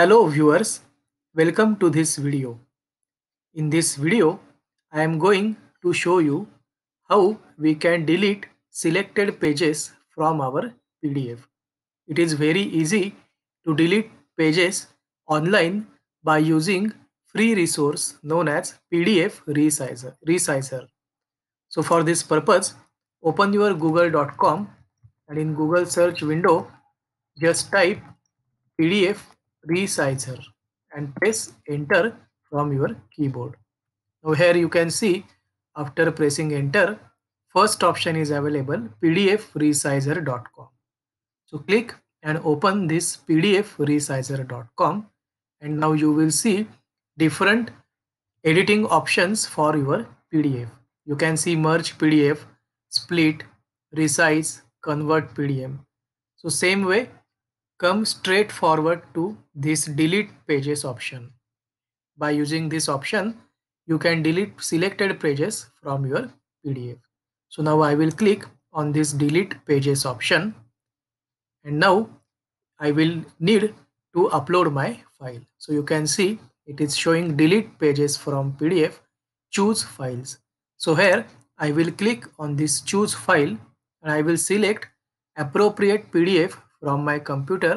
Hello viewers, welcome to this video. In this video, I am going to show you how we can delete selected pages from our PDF. It is very easy to delete pages online by using free resource known as PDF Resizer. Resizer. So for this purpose, open your google.com and in Google search window, just type PDF resizer and press enter from your keyboard. Now here you can see after pressing enter, first option is available pdfresizer.com. So click and open this pdfresizer.com and now you will see different editing options for your PDF. You can see merge PDF, split, resize, convert PDF. So same way come straight forward to this delete pages option. By using this option, you can delete selected pages from your PDF. So now I will click on this delete pages option. And now I will need to upload my file. So you can see it is showing delete pages from PDF, choose files. So here I will click on this choose file and I will select appropriate PDF from my computer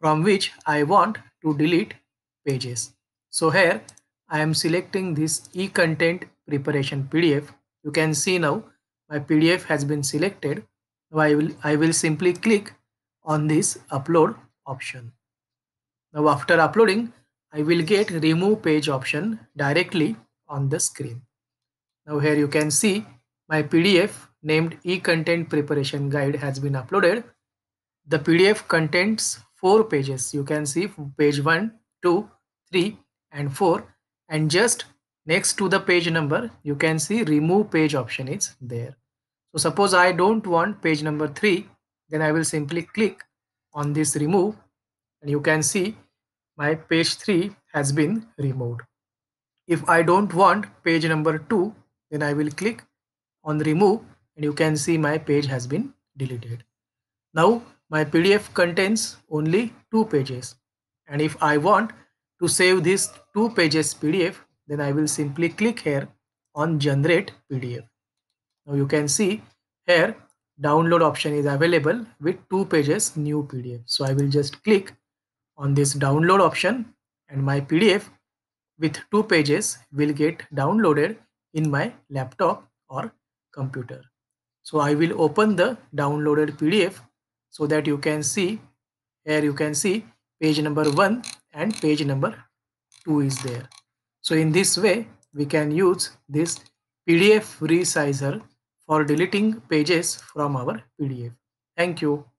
from which I want to delete pages. So here I am selecting this e-content preparation PDF. You can see now my PDF has been selected. Now I will, I will simply click on this upload option. Now after uploading, I will get remove page option directly on the screen. Now here you can see my PDF named e-content preparation guide has been uploaded the PDF contains four pages. You can see page 1, 2, 3 and 4 and just next to the page number you can see remove page option is there. So suppose I don't want page number 3 then I will simply click on this remove and you can see my page 3 has been removed. If I don't want page number 2 then I will click on remove and you can see my page has been deleted. Now my PDF contains only two pages. And if I want to save this two pages PDF, then I will simply click here on generate PDF. Now you can see here download option is available with two pages new PDF. So I will just click on this download option and my PDF with two pages will get downloaded in my laptop or computer. So I will open the downloaded PDF so that you can see here you can see page number 1 and page number 2 is there. So in this way we can use this PDF resizer for deleting pages from our PDF. Thank you.